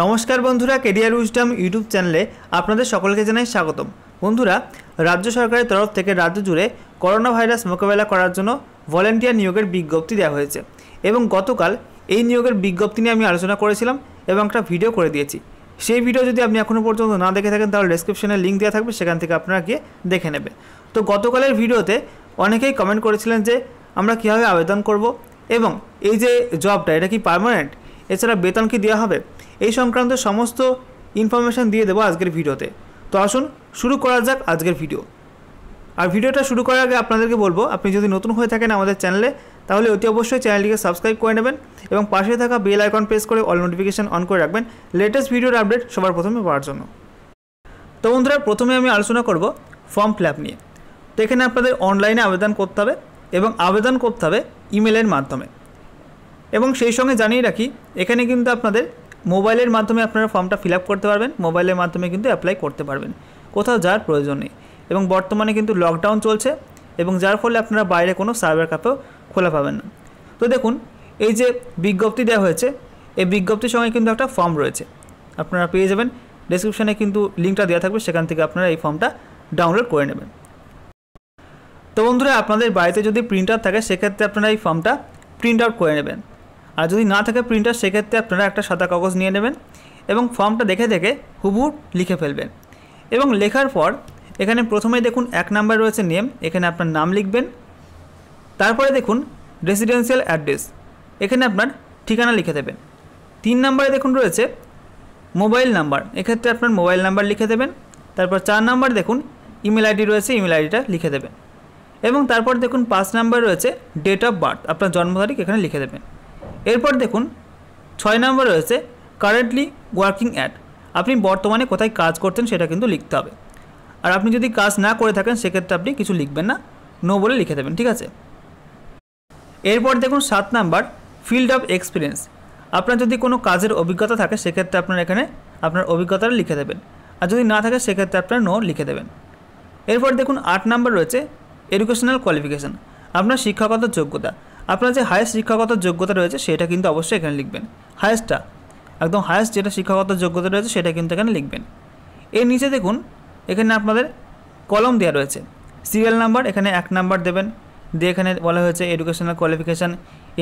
নমস্কার বন্ধুরা career wisdom YouTube চ্যানেলে আপনাদের সকলকে জানাই স্বাগতম বন্ধুরা রাজ্য সরকারের তরফ থেকে রাজ্য জুড়ে করোনা ভাইরাস মোকাবেলা করার জন্য ভলেন্টিয়ার নিয়োগের বিজ্ঞপ্তি দেওয়া হয়েছে এবং গতকাল এই নিয়োগের বিজ্ঞপ্তি নিয়ে আমি আলোচনা করেছিলাম এবং একটা ভিডিও করে দিয়েছি সেই ভিডিও যদি আপনি এখনও পর্যন্ত না দেখে থাকেন তাহলে ডিসক্রিপশনে লিঙ্ক দেওয়া থাকবে সেখান থেকে আপনারা গিয়ে দেখে নেবে তো গতকালের ভিডিওতে অনেকেই কমেন্ট করেছিলেন যে আমরা কীভাবে আবেদন করব এবং এই যে জবটা এটা কি পারমানেন্ট এছাড়া বেতন কি দেওয়া হবে এই সংক্রান্ত সমস্ত ইনফরমেশান দিয়ে দেবো আজকের ভিডিওতে তো আসুন শুরু করা যাক আজকের ভিডিও আর ভিডিওটা শুরু করার আগে আপনাদেরকে বলবো আপনি যদি নতুন হয়ে থাকেন আমাদের চ্যানেলে তাহলে অতি অবশ্যই চ্যানেলটিকে সাবস্ক্রাইব করে নেবেন এবং পাশে থাকা বেল আইকন প্রেস করে অল নোটিফিকেশান অন করে রাখবেন লেটেস্ট ভিডিওর আপডেট সবার প্রথমে পাওয়ার জন্য তো বন্ধুরা প্রথমে আমি আলোচনা করব ফর্ম ফিল নিয়ে তো এখানে আপনাদের অনলাইনে আবেদন করতে হবে এবং আবেদন করতে হবে ইমেলের মাধ্যমে এবং সেই সঙ্গে জানিয়ে রাখি এখানে কিন্তু আপনাদের মোবাইলের মাধ্যমে আপনারা ফর্মটা ফিল করতে পারবেন মোবাইলের মাধ্যমে কিন্তু অ্যাপ্লাই করতে পারবেন কোথাও যাওয়ার প্রয়োজন নেই এবং বর্তমানে কিন্তু লকডাউন চলছে এবং যার ফলে আপনারা বাইরে কোনো সার্ভার কাপেও খোলা পাবেন না তো দেখুন এই যে বিজ্ঞপ্তি দেওয়া হয়েছে এই বিজ্ঞপ্তির সঙ্গে কিন্তু একটা ফর্ম রয়েছে আপনারা পেয়ে যাবেন ডিসক্রিপশানে কিন্তু লিঙ্কটা দেওয়া থাকবে সেখান থেকে আপনারা এই ফর্মটা ডাউনলোড করে নেবেন তো বন্ধুরা আপনাদের বাড়িতে যদি প্রিন্টার থাকে সেক্ষেত্রে আপনারা এই ফর্মটা প্রিন্ট আউট করে নেবেন আর যদি না থাকে প্রিন্টার সেক্ষেত্রে আপনারা একটা সাদা কাগজ নিয়ে নেবেন এবং ফর্মটা দেখে দেখে হুবু লিখে ফেলবেন এবং লেখার পর এখানে প্রথমেই দেখুন এক নাম্বার রয়েছে নেম এখানে আপনার নাম লিখবেন তারপরে দেখুন রেসিডেন্সিয়াল অ্যাড্রেস এখানে আপনার ঠিকানা লিখে দেবেন তিন নাম্বারে দেখুন রয়েছে মোবাইল নাম্বার এক্ষেত্রে আপনার মোবাইল নাম্বার লিখে দেবেন তারপর চার নাম্বার দেখুন ইমেল আইডি রয়েছে ইমেল আইডিটা লিখে দেবেন এবং তারপর দেখুন পাঁচ নাম্বার রয়েছে ডেট অফ বার্থ আপনার জন্ম তারিখ এখানে লিখে দেবেন এরপর দেখুন ছয় নম্বর রয়েছে কারেন্টলি ওয়ার্কিং অ্যাট আপনি বর্তমানে কোথায় কাজ করছেন সেটা কিন্তু লিখতে হবে আর আপনি যদি কাজ না করে থাকেন সেক্ষেত্রে আপনি কিছু লিখবেন না নো বলে লিখে দেবেন ঠিক আছে এরপর দেখুন সাত নাম্বার ফিল্ড অফ এক্সপিরিয়েন্স আপনার যদি কোনো কাজের অভিজ্ঞতা থাকে সেক্ষেত্রে আপনার এখানে আপনার অভিজ্ঞতাটা লিখে দেবেন আর যদি না থাকে সেক্ষেত্রে আপনার নো লিখে দেবেন এরপর দেখুন আট নাম্বার রয়েছে এডুকেশনাল কোয়ালিফিকেশান আপনার শিক্ষাগত যোগ্যতা আপনার যে হায়েস্ট শিক্ষাগত যোগ্যতা রয়েছে সেটা কিন্তু অবশ্যই এখানে লিখবেন হায়েস্টটা একদম হায়েস্ট যেটা শিক্ষাগত যোগ্যতা রয়েছে সেটা কিন্তু এখানে লিখবেন এর নিচে দেখুন এখানে আপনাদের কলম দেওয়া রয়েছে সিরিয়াল নাম্বার এখানে এক নাম্বার দেবেন দিয়ে এখানে বলা হয়েছে educational qualification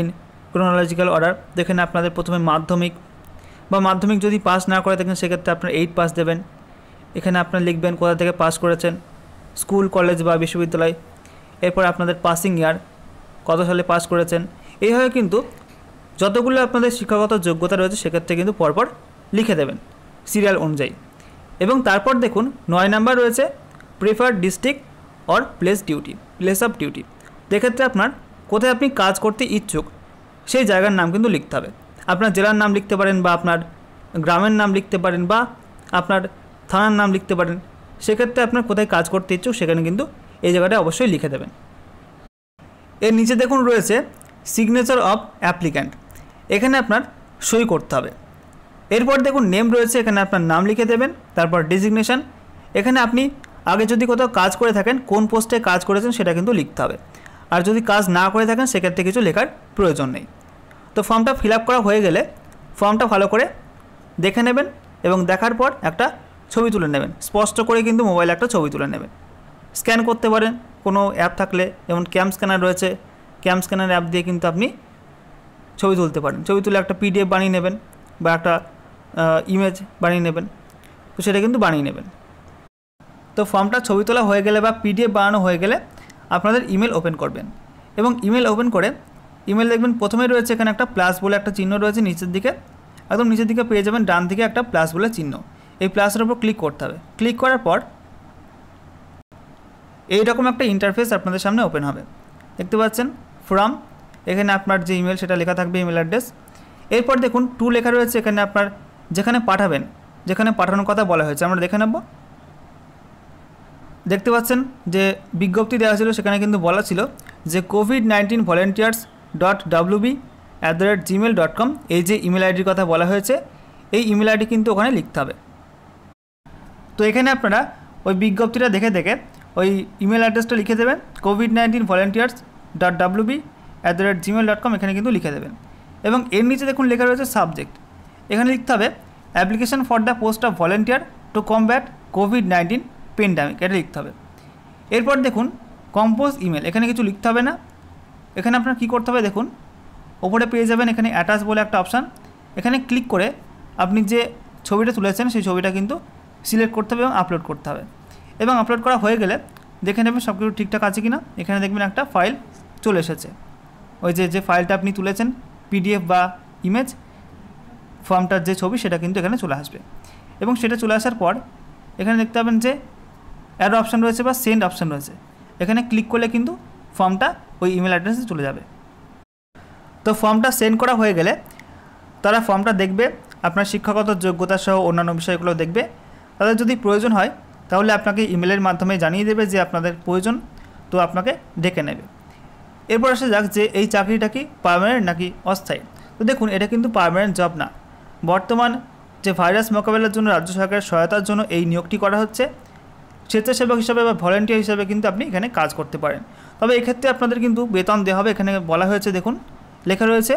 in chronological order এখানে আপনাদের প্রথমে মাধ্যমিক বা মাধ্যমিক যদি পাস না করে দেখেন সেক্ষেত্রে আপনার এইট পাস দেবেন এখানে আপনার লিখবেন কোথা থেকে পাস করেছেন স্কুল কলেজ বা বিশ্ববিদ্যালয় এরপর আপনাদের পাসিং ইয়ার কত সালে পাস করেছেন এইভাবে কিন্তু যতগুলো আপনাদের শিক্ষাগত যোগ্যতা রয়েছে সেক্ষেত্রে কিন্তু পরপর লিখে দেবেন সিরিয়াল অনুযায়ী এবং তারপর দেখুন নয় নাম্বার রয়েছে preferred district or place duty place of duty সেক্ষেত্রে আপনার কোথায় আপনি কাজ করতে ইচ্ছুক সেই জায়গার নাম কিন্তু লিখতে হবে আপনার জেলার নাম লিখতে পারেন বা আপনার গ্রামের নাম লিখতে পারেন বা আপনার থানার নাম লিখতে পারেন সেক্ষেত্রে আপনার কোথায় কাজ করতে ইচ্ছুক সেখানে কিন্তু এই জায়গাটা অবশ্যই লিখে দেবেন এর নিচে দেখুন রয়েছে সিগনেচার অফ অ্যাপ্লিক্যান্ট এখানে আপনার সই করতে হবে এরপর দেখুন নেম রয়েছে এখানে আপনার নাম লিখে দেবেন তারপর ডিজিগনেশান এখানে আপনি আগে যদি কোথাও কাজ করে থাকেন কোন পোস্টে কাজ করেছেন সেটা কিন্তু লিখতে হবে আর যদি কাজ না করে থাকেন সেক্ষেত্রে কিছু লেখার প্রয়োজন নেই তো ফর্মটা ফিল করা হয়ে গেলে ফর্মটা ভালো করে দেখে নেবেন এবং দেখার পর একটা ছবি তুলে নেবেন স্পষ্ট করে কিন্তু মোবাইলে একটা ছবি তুলে নেবেন স্ক্যান করতে পারেন কোনো অ্যাপ থাকলে যেমন ক্যাম স্ক্যানার রয়েছে ক্যাম স্ক্যানার অ্যাপ দিয়ে কিন্তু আপনি ছবি তুলতে পারেন ছবি তুলে একটা পিডিএফ বানিয়ে নেবেন বা একটা ইমেজ বানিয়ে নেবেন তো সেটা কিন্তু বানিয়ে নেবেন তো ফর্মটা ছবি তোলা হয়ে গেলে বা পিডিএফ বানানো হয়ে গেলে আপনাদের ইমেল ওপেন করবেন এবং ইমেল ওপেন করে ইমেল দেখবেন প্রথমে রয়েছে এখানে একটা প্লাস বলে একটা চিহ্ন রয়েছে নিচের দিকে একদম নিচের দিকে পেয়ে যাবেন ডান দিকে একটা প্লাস বলে চিহ্ন এই প্লাসের ওপর ক্লিক করতে হবে ক্লিক করার পর এই রকম একটা ইন্টারফেস আপনাদের সামনে ওপেন হবে দেখতে পাচ্ছেন ফ্রম এখানে আপনার যে ইমেল সেটা লেখা থাকবে ইমেল অ্যাড্রেস এরপর দেখুন টু লেখা রয়েছে এখানে আপনার যেখানে পাঠাবেন যেখানে পাঠানোর কথা বলা হয়েছে আমরা দেখে নেব দেখতে পাচ্ছেন যে বিজ্ঞপ্তি দেওয়া ছিল সেখানে কিন্তু বলা ছিল যে COVID nineteen volunteers dot WB at the rate Gmail dot com এই যে ইমেল আইডির কথা বলা হয়েছে এই ইমেল আইডি কিন্তু ওখানে লিখতে হবে তো এখানে আপনারা ওই বিজ্ঞপ্তিটা দেখে দেখে ওই ইমেল অ্যাড্রেসটা লিখে দেবেন COVID nineteen volunteers dot B at the rate Gmail dot com এখানে কিন্তু লিখে দেবেন এবং এর নিচে দেখুন লেখা রয়েছে সাবজেক্ট এখানে লিখতে হবে application for the post of volunteer to combat COVID nineteen pandemic এটা লিখতে হবে এরপর দেখুন কম্পোজ ইমেল এখানে কিছু লিখতে হবে না এখানে আপনার কী করতে হবে দেখুন ওপরে পেয়ে যাবেন এখানে অ্যাটাচ বলে একটা অপশান এখানে ক্লিক করে আপনি যে ছবিটা তুলেছেন সেই ছবিটা কিন্তু সিলেক্ট করতে হবে এবং আপলোড করতে হবে এবং আপলোড করা হয়ে গেলে দেখে নেবেন সব কিছু ঠিকঠাক আছে কি না এখানে দেখবেন একটা ফাইল চলে এসেছে ওই যে যে ফাইলটা আপনি তুলেছেন পিডিএফ বা ইমেজ ফর্মটার যে ছবি সেটা কিন্তু এখানে চলে আসবে এবং সেটা চলে আসার পর এখানে দেখতে পাবেন যে অ্যাড অপশান রয়েছে বা সেন্ড অপশান রয়েছে এখানে ক্লিক করলে কিন্তু ফর্মটা ওই ইমেল অ্যাড্রেসে চলে যাবে তো ফর্মটা সেন্ড করা হয়ে গেলে তারা ফর্মটা দেখবে আপনার শিক্ষাগত যোগ্যতা সহ অন্যান্য বিষয়গুলো দেখবে তাদের যদি প্রয়োজন হয় তাহলে আপনাকে ইমেলের মাধ্যমে জানিয়ে দেবে যে আপনাদের প্রয়োজন তো আপনাকে ডেকে নেবে এরপর আসা যাক যে এই চাকরিটা কি পারমানেন্ট নাকি অস্থায়ী তো দেখুন এটা কিন্তু পারমানেন্ট জব না বর্তমান যে ভাইরাস মোকাবেলার জন্য রাজ্য সরকারের সহায়তার জন্য এই নিয়োগটি করা হচ্ছে স্বেচ্ছাসেবক হিসাবে বা ভলেন্টিয়ার হিসাবে কিন্তু আপনি এখানে কাজ করতে পারেন তবে এক্ষেত্রে আপনাদের কিন্তু বেতন দেওয়া হবে এখানে বলা হয়েছে দেখুন লেখা রয়েছে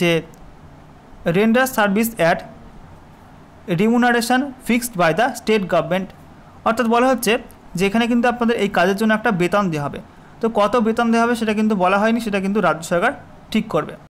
যে render service at remuneration fixed by the state government অর্থাৎ বলা হচ্ছে যে এখানে কিন্তু আপনাদের এই কাজের জন্য একটা বেতন দেওয়া হবে তো কত বেতন দেওয়া হবে সেটা কিন্তু বলা হয়নি সেটা কিন্তু রাজ্য সরকার ঠিক করবে